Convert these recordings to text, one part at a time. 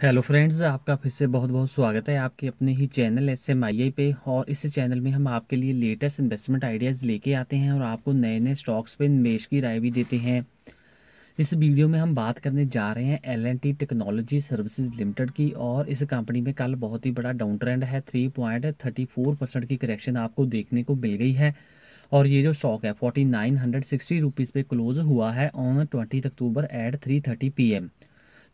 hello friends आपका फिर से बहुत बहुत स्वागत है आपके अपने ही channel S M I I पे और इस चैनल में हम आपके लिए लेटेस्ट इन्वेस्टमेंट आइडियाज़ लेके आते हैं और आपको नए नए स्टॉक्स पे निवेश की राय भी देते हैं इस वीडियो में हम बात करने जा रहे हैं L and T Technology Services Limited की और इस कंपनी में कल बहुत ही बड़ा डाउन ट्रेंड है three point thirty four percent की करेक्शन आपको देखने को मिल गई है और ये जो स्टॉक है forty nine hundred sixty rupees पे क्लोज हुआ है on twenty October at three thirty P M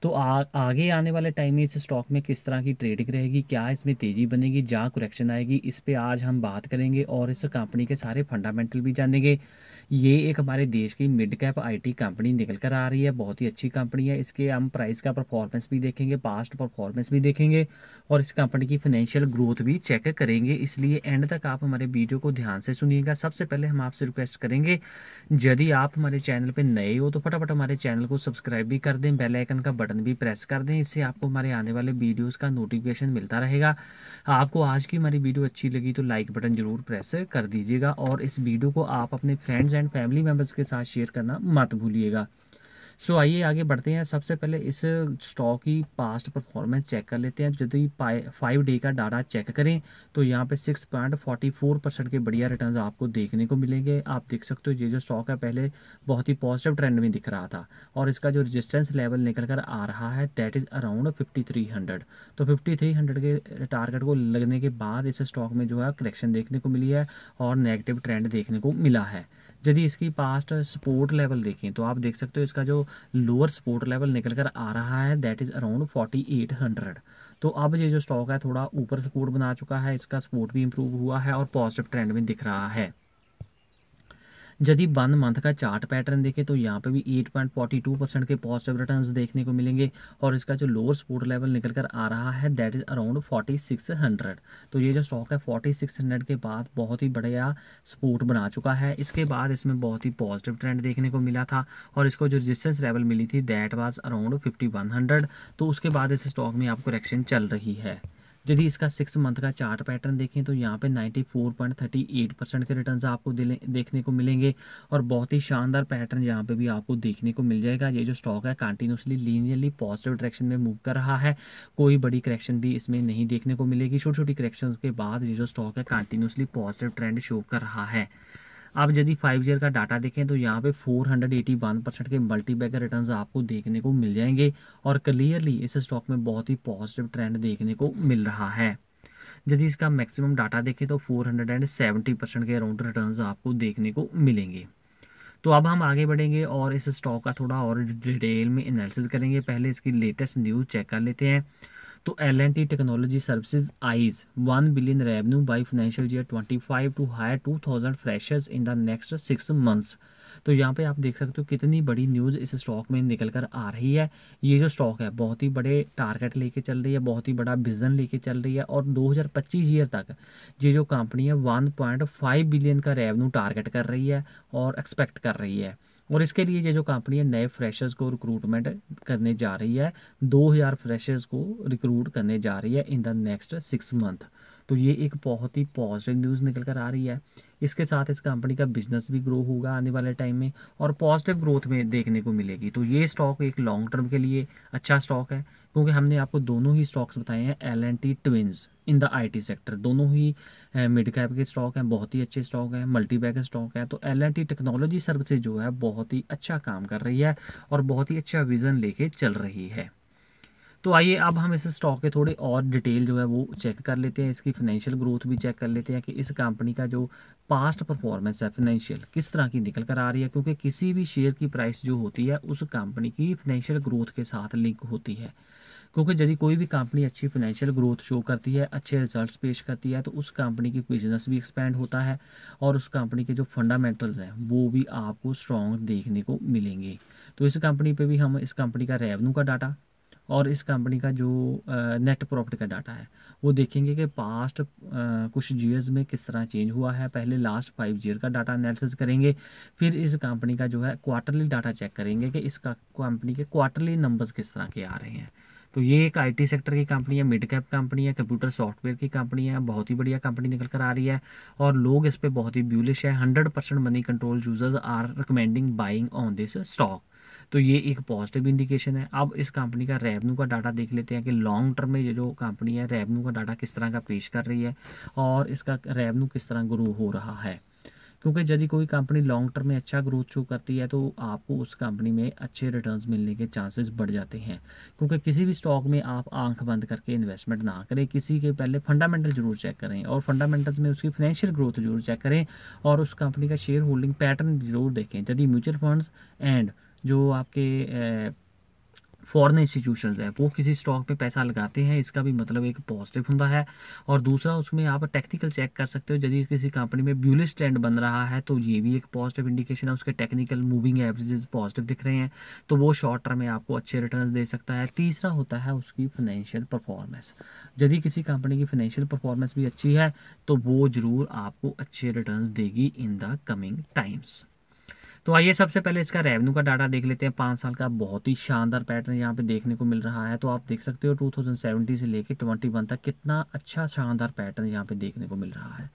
तो आ, आगे आने वाले टाइम में इस स्टॉक में किस तरह की ट्रेडिंग रहेगी क्या इसमें तेज़ी बनेगी जहाँ कुरेक्शन आएगी इस पर आज हम बात करेंगे और इस कंपनी के सारे फंडामेंटल भी जानेंगे ये एक हमारे देश की मिड कैप आईटी कंपनी निकल कर आ रही है बहुत ही अच्छी कंपनी है इसके हम प्राइस का परफॉर्मेंस भी देखेंगे पास्ट परफॉर्मेंस भी देखेंगे और इस कंपनी की फाइनेंशियल ग्रोथ भी चेक करेंगे इसलिए एंड तक आप हमारे वीडियो को ध्यान से सुनिएगा सबसे पहले हम आपसे रिक्वेस्ट करेंगे यदि आप हमारे चैनल पर नए हो तो फटाफट हमारे चैनल को सब्सक्राइब भी कर दें बेलाइकन का बटन बटन भी प्रेस कर दें इससे आपको हमारे आने वाले वीडियोज़ का नोटिफिकेशन मिलता रहेगा आपको आज की हमारी वीडियो अच्छी लगी तो लाइक बटन ज़रूर प्रेस कर दीजिएगा और इस वीडियो को आप अपने फ्रेंड्स एंड फैमिली मेम्बर्स के साथ शेयर करना मत भूलिएगा सो आइए आगे बढ़ते हैं सबसे पहले इस स्टॉक की पास्ट परफॉर्मेंस चेक कर लेते हैं यदि फाइव डे का डाटा चेक करें तो यहाँ पे six point forty four percent के बढ़िया रिटर्न्स आपको देखने को मिलेंगे आप देख सकते हो ये जो स्टॉक है पहले बहुत ही पॉजिटिव ट्रेंड में दिख रहा था और इसका जो रजिस्टेंस लेवल निकल कर आ रहा है that is around fifty three hundred तो फिफ्टी थ्री हंड्रेड के टारगेट को लगने के बाद इस स्टॉक में जो है करेक्शन देखने को मिली है और नेगेटिव ट्रेंड देखने को मिला है यदि इसकी पास्ट सपोर्ट लेवल देखें तो आप देख सकते हो इसका जो लोअर सपोर्ट लेवल निकल कर आ रहा है that is around forty eight hundred तो अब ये जो स्टॉक है थोड़ा ऊपर सपोर्ट बना चुका है इसका सपोर्ट भी इम्प्रूव हुआ है और पॉजिटिव ट्रेंड भी दिख रहा है यदि वन मंथ का चार्ट पैटर्न देखें तो यहाँ पे भी 8.42 परसेंट के पॉजिटिव रिटर्न्स देखने को मिलेंगे और इसका जो लोअर सपोर्ट लेवल निकल कर आ रहा है दैट इज़ अराउंड 4600 तो ये जो स्टॉक है 4600 के बाद बहुत ही बढ़िया सपोर्ट बना चुका है इसके बाद इसमें बहुत ही पॉजिटिव ट्रेंड देखने को मिला था और इसको जो रजिस्टेंस लेवल मिली थी दैट वॉज अराउंड फिफ्टी तो उसके बाद इस स्टॉक में आपको रेक्शन चल रही है यदि इसका सिक्स मंथ का चार्ट पैटर्न देखें तो यहाँ पे 94.38 परसेंट के रिटर्न आपको देखने को मिलेंगे और बहुत ही शानदार पैटर्न यहाँ पे भी आपको देखने को मिल जाएगा ये जो स्टॉक है कंटिन्यूसली लीनियरली पॉजिटिव डायरेक्शन में मूव कर रहा है कोई बड़ी करेक्शन भी इसमें नहीं देखने को मिलेगी छोटी छोटी करेक्शन के बाद ये जो स्टॉक है कंटिन्यूसली पॉजिटिव ट्रेंड शो कर रहा है आप यदि फाइव ईयर का डाटा देखें तो यहाँ पे four hundred eighty one percent के मल्टीबैगर रिटर्न आपको देखने को मिल जाएंगे और क्लियरली इस स्टॉक में बहुत ही पॉजिटिव ट्रेंड देखने को मिल रहा है यदि इसका मैक्सिमम डाटा देखें तो four hundred and seventy percent के अराउंड रिटर्न आपको देखने को मिलेंगे तो अब हम आगे बढ़ेंगे और इस स्टॉक का थोड़ा और डिटेल में एनालिसिस करेंगे पहले इसकी लेटेस्ट न्यूज़ चेक कर लेते हैं तो L and T Technology Services eyes one billion revenue by financial year twenty five to hire two thousand freshers in the next six months तो यहाँ पे आप देख सकते हो कितनी बड़ी न्यूज़ इस स्टॉक में निकल कर आ रही है ये जो स्टॉक है बहुत ही बड़े टारगेट लेके चल रही है बहुत ही बड़ा विजन लेके चल रही है और 2025 ईयर तक ये जो कंपनी है 1.5 बिलियन का रेवेन्यू टारगेट कर रही है और एक्सपेक्ट कर रही है और इसके लिए ये जो कंपनी है नए फ्रेशर्स को रिक्रूटमेंट करने जा रही है 2000 फ्रेशर्स को रिक्रूट करने जा रही है in the next six month तो ये एक बहुत ही पॉजिटिव न्यूज़ निकल कर आ रही है इसके साथ इस कंपनी का बिजनेस भी ग्रो होगा आने वाले टाइम में और पॉजिटिव ग्रोथ में देखने को मिलेगी तो ये स्टॉक एक लॉन्ग टर्म के लिए अच्छा स्टॉक है क्योंकि हमने आपको दोनों ही स्टॉक्स बताए हैं L and T twins in the IT sector दोनों ही मिड कैप के स्टॉक हैं बहुत ही अच्छे स्टॉक हैं मल्टी बैग स्टॉक हैं तो L and T Technology Services जो है बहुत ही अच्छा काम कर रही है और बहुत ही अच्छा विज़न लेके चल रही है तो आइए अब हम इस स्टॉक के थोड़े और डिटेल जो है वो चेक कर लेते हैं इसकी फाइनेंशियल ग्रोथ भी चेक कर लेते हैं कि इस कंपनी का जो पास्ट परफॉर्मेंस है फाइनेंशियल किस तरह की निकल कर आ रही है क्योंकि किसी भी शेयर की प्राइस जो होती है उस कंपनी की फाइनेंशियल ग्रोथ के साथ लिंक होती है क्योंकि यदि कोई भी कंपनी अच्छी फाइनेंशियल ग्रोथ शो करती है अच्छे रिजल्ट्स पेश करती है तो उस कंपनी की बिजनेस भी एक्सपेंड होता है और उस कंपनी के जो फंडामेंटल्स हैं वो भी आपको स्ट्रॉन्ग देखने को मिलेंगे तो इस कंपनी पे भी हम इस कंपनी का रेवेन्यू का डाटा और इस कंपनी का जो नेट प्रॉफिट का डाटा है वो देखेंगे कि पास्ट कुछ जीयर्स में किस तरह चेंज हुआ है पहले लास्ट फाइव जीयर का डाटा एनालिसिस करेंगे फिर इस कंपनी का जो है क्वार्टरली डाटा चेक करेंगे कि इस कंपनी के क्वार्टरली नंबर्स किस तरह के आ रहे हैं तो ये एक आईटी सेक्टर की कंपनी है मिड कैप कंपनी है कंप्यूटर सॉफ्टवेयर की कंपनी है बहुत ही बढ़िया कंपनी निकल कर आ रही है और लोग इस पर बहुत ही ब्यूलिश है hundred percent Moneycontrol users are recommending buying on this stock तो ये एक पॉजिटिव इंडिकेशन है अब इस कंपनी का रेवन्यू का डाटा देख लेते हैं कि लॉन्ग टर्म में ये जो कंपनी है रेवन्यू का डाटा किस तरह का पेश कर रही है और इसका रेवन्यू किस तरह ग्रो हो रहा है क्योंकि यदि कोई कंपनी लॉन्ग टर्म में अच्छा ग्रोथ शो करती है तो आपको उस कंपनी में अच्छे रिटर्न्स मिलने के चांसेस बढ़ जाते हैं क्योंकि किसी भी स्टॉक में आप आंख बंद करके इन्वेस्टमेंट ना करें किसी के पहले फंडामेंटल जरूर चेक करें और फंडामेंटल्स में उसकी फाइनेंशियल ग्रोथ जरूर चेक करें और उस कंपनी का शेयर होल्डिंग पैटर्न जरूर देखें यदि म्यूचुअल फंड्स एंड जो आपके फॉरन इंस्टीट्यूशन है वो किसी स्टॉक पे पैसा लगाते हैं इसका भी मतलब एक पॉजिटिव होता है और दूसरा उसमें आप टेक्निकल चेक कर सकते हो यदि किसी कंपनी में ब्यूलिस ट्रेंड बन रहा है तो ये भी एक पॉजिटिव इंडिकेशन है उसके टेक्निकल मूविंग एवरेजेस पॉजिटिव दिख रहे हैं तो वो शॉर्ट टर्म में आपको अच्छे रिटर्न दे सकता है तीसरा होता है उसकी फाइनेंशियल परफॉर्मेंस यदि किसी कंपनी की फाइनेंशियल परफॉर्मेंस भी अच्छी है तो वो ज़रूर आपको अच्छे रिटर्न देगी इन द कमिंग टाइम्स तो आइए सबसे पहले इसका रेवेन्यू का डाटा देख लेते हैं पाँच साल का बहुत ही शानदार पैटर्न यहाँ पे देखने को मिल रहा है तो आप देख सकते हो 2070 से लेकर 21 तक कितना अच्छा शानदार पैटर्न यहाँ पे देखने को मिल रहा है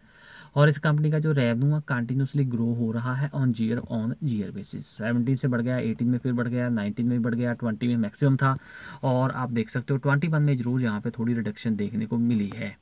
और इस कंपनी का जो रेवेन्यू है कंटिन्यूसली ग्रो हो रहा है on year on year basis 17 से बढ़ गया एटीन में फिर बढ़ गया नाइनटीन में बढ़ गया ट्वेंटी में मैक्सिमम था और आप देख सकते हो ट्वेंटी वन में जरूर यहाँ पे थोड़ी रिडक्शन देखने को मिली है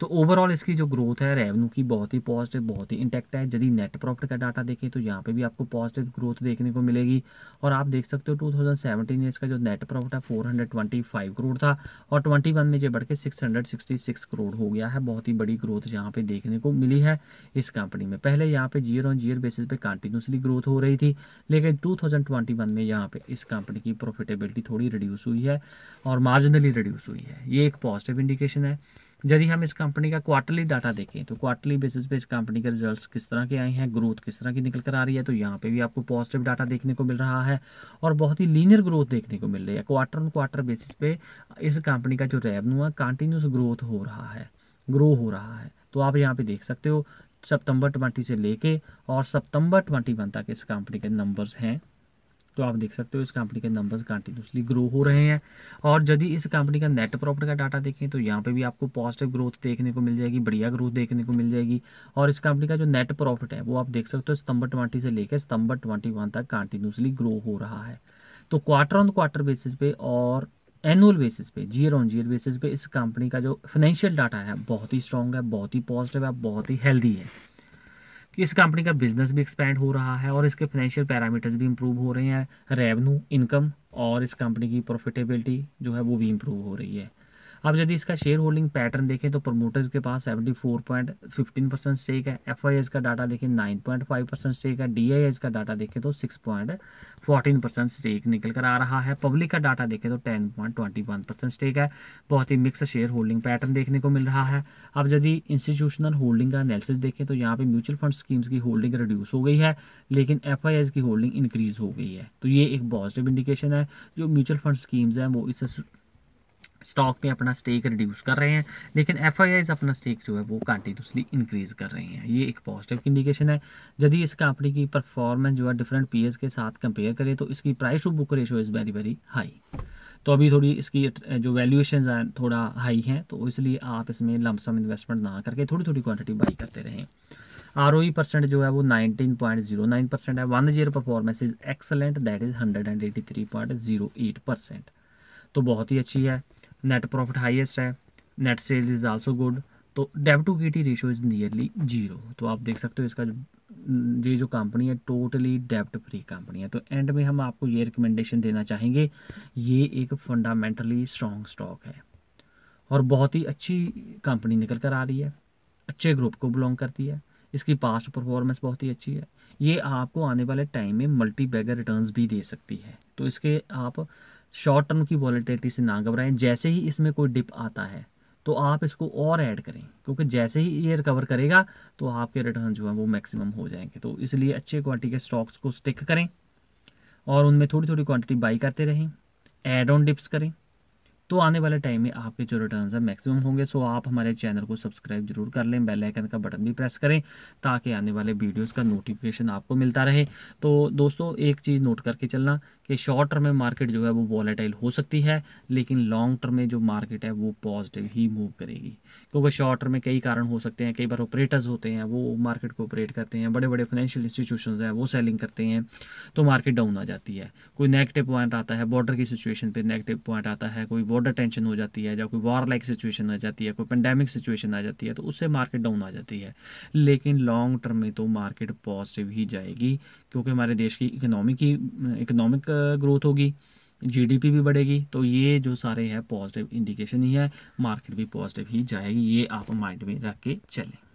तो ओवरऑल इसकी जो ग्रोथ है रेवेन्यू की बहुत ही पॉजिटिव बहुत ही इंटैक्ट है यदि नेट प्रॉफिट का डाटा देखें तो यहाँ पे भी आपको पॉजिटिव ग्रोथ देखने को मिलेगी और आप देख सकते हो 2017 में इसका जो नेट प्रॉफिट है 425 करोड़ था और 21 में ये बढ़ के 666 करोड़ हो गया है बहुत ही बड़ी ग्रोथ यहाँ पे देखने को मिली है इस कंपनी में पहले यहाँ पे जियर ऑन जीयर बेसिस पे कंटिन्यूसली ग्रोथ हो रही थी लेकिन टू में यहाँ पे इस कंपनी की प्रॉफिटेबिलिटी थोड़ी रिड्यूस हुई है और मार्जिनली रिड्यूस हुई है ये एक पॉजिटिव इंडिकेशन है यदि हम इस कंपनी का क्वार्टरली डाटा देखें तो क्वार्टरली बेसिस पे इस कंपनी के रिजल्ट्स किस तरह के आए हैं ग्रोथ किस तरह की निकल कर आ रही है तो यहाँ पे भी आपको पॉजिटिव डाटा देखने को मिल रहा है और बहुत ही लीनियर ग्रोथ देखने को मिल रही है क्वार्टर ऑन क्वार्टर बेसिस पे इस कंपनी का जो रेवन्यू है कंटिन्यूस ग्रोथ हो रहा है ग्रो हो रहा है तो आप यहाँ पे देख सकते हो सितंबर ट्वेंटी से लेके और सितंबर ट्वेंटी तक इस कंपनी के नंबर्स हैं तो आप देख सकते हो इस कंपनी के नंबर्स कंटिन्यूसली ग्रो हो रहे हैं और यदि इस कंपनी का नेट प्रॉफिट का डाटा देखें तो यहाँ पे भी आपको पॉजिटिव ग्रोथ देखने को मिल जाएगी बढ़िया ग्रोथ देखने को मिल जाएगी और इस कंपनी का जो नेट प्रॉफिट है वो आप देख सकते हो सितंबर ट्वेंटी से लेकर सितंबर ट्वेंटी तक कंटिन्यूसली ग्रो हो रहा है तो क्वार्टर ऑन क्वार्टर बेसिस पे और एनुअल बेसिस पे जीयर ऑन जीयर बेसिस पे इस कंपनी का जो फाइनेंशियल डाटा है बहुत ही स्ट्रॉन्ग है बहुत ही पॉजिटिव है बहुत ही हेल्दी है कि इस कंपनी का बिजनेस भी एक्सपैंड हो रहा है और इसके फाइनेंशियल पैरामीटर्स भी इंप्रूव हो रहे हैं रेवेन्यू इनकम और इस कंपनी की प्रॉफिटेबिलिटी जो है वो भी इम्प्रूव हो रही है अब यदि इसका शेयर होल्डिंग पैटर्न देखें तो प्रमोटर्स के पास 74.15 परसेंट स्टेक है एफ का डाटा देखें 9.5 परसेंट स्टेक है डी का डाटा देखें तो 6.14 परसेंट स्टेक निकल कर आ रहा है पब्लिक का डाटा देखें तो 10.21 परसेंट स्टेक है बहुत ही मिक्स शेयर होल्डिंग पैटर्न देखने को मिल रहा है अब यदि इंस्टीट्यूशनल होल्डिंग का एनालिसिस देखें तो यहाँ पर म्यूचुअल फंड स्कीम्स की होल्डिंग रिड्यूस हो गई है लेकिन एफ की होल्डिंग इंक्रीज हो गई है तो ये एक पॉजिटिव इंडिकेशन है जो म्यूचुअल फंड स्कीम्स हैं वो इस स्टॉक पे अपना स्टेक रिड्यूस कर रहे हैं लेकिन एफ अपना स्टेक जो है वो कंटिन्यूसली इंक्रीज कर रहे हैं ये एक पॉजिटिव इंडिकेशन है यदि इस कंपनी की परफॉर्मेंस जो है डिफरेंट पीएस के साथ कंपेयर करें तो इसकी price to book ratio is very very high तो अभी थोड़ी इसकी जो वैल्यूएशन है थोड़ा हाई हैं तो इसलिए आप इसमें लमसम इन्वेस्टमेंट ना करके थोड़ी थोड़ी क्वान्टिटी बाई करते रहें आर ओ परसेंट जो है वो nineteen point zero nine percent है one year performance is excellent that is hundred and eighty three point zero eight percent तो बहुत ही अच्छी है नेट प्रॉफिट highest है net sales is also good तो debt to equity ratio is nearly zero तो आप देख सकते हो इसका जो ये जो कंपनी है टोटली डेब्ट फ्री कंपनी है तो एंड में हम आपको ये रिकमेंडेशन देना चाहेंगे ये एक फंडामेंटली स्ट्रॉन्ग स्टॉक है और बहुत ही अच्छी कंपनी निकल कर आ रही है अच्छे ग्रुप को बिलोंग करती है इसकी पास्ट परफॉर्मेंस बहुत ही अच्छी है ये आपको आने वाले टाइम में मल्टी बैगर रिटर्न भी दे सकती है तो इसके आप शॉर्ट टर्म की वॉलीटिलिटी से ना घबराएं जैसे ही इसमें कोई डिप आता है तो आप इसको और ऐड करें क्योंकि जैसे ही ये रिकवर करेगा तो आपके रिटर्न जो है वो मैक्सिमम हो जाएंगे तो इसलिए अच्छे क्वालिटी के स्टॉक्स को स्टिक करें और उनमें थोड़ी थोड़ी क्वांटिटी बाई करते रहें एड ऑन डिप्स करें तो आने वाले टाइम में आपके जो रिटर्न है मैक्सिमम होंगे सो आप हमारे चैनल को सब्सक्राइब जरूर कर लें बेल आइकन का बटन भी प्रेस करें ताकि आने वाले वीडियोस का नोटिफिकेशन आपको मिलता रहे तो दोस्तों एक चीज़ नोट करके चलना कि शॉर्ट टर्म में मार्केट जो है वो वॉलेटाइल हो सकती है लेकिन लॉन्ग टर्म में जो मार्केट है वो पॉजिटिव ही मूव करेगी क्योंकि शॉर्ट टर्म में कई कारण हो सकते हैं कई बार ऑपरेटर्स होते हैं वो मार्केट को ऑपरेट करते हैं बड़े बड़े फाइनेंशियल इंस्टीट्यूशन हैं वो सेलिंग करते हैं तो मार्केट डाउन आ जाती है कोई नेगेटिव पॉइंट आता है बॉर्डर की सिचुएशन पर नेगेटिव पॉइंट आता है कोई बॉर्डर टेंशन हो जाती है या कोई वॉर लाइक सिचुएशन आ जाती है कोई पेंडेमिक सिचुएशन आ जाती है तो उससे मार्केट डाउन आ जाती है लेकिन लॉन्ग टर्म में तो मार्केट पॉजिटिव ही जाएगी क्योंकि हमारे देश की इकोनॉमी की इकोनॉमिक ग्रोथ uh, होगी जीडीपी भी बढ़ेगी तो ये जो सारे हैं पॉजिटिव इंडिकेशन ही है मार्केट भी पॉजिटिव ही जाएगी ये आप माइंड में रख के चलें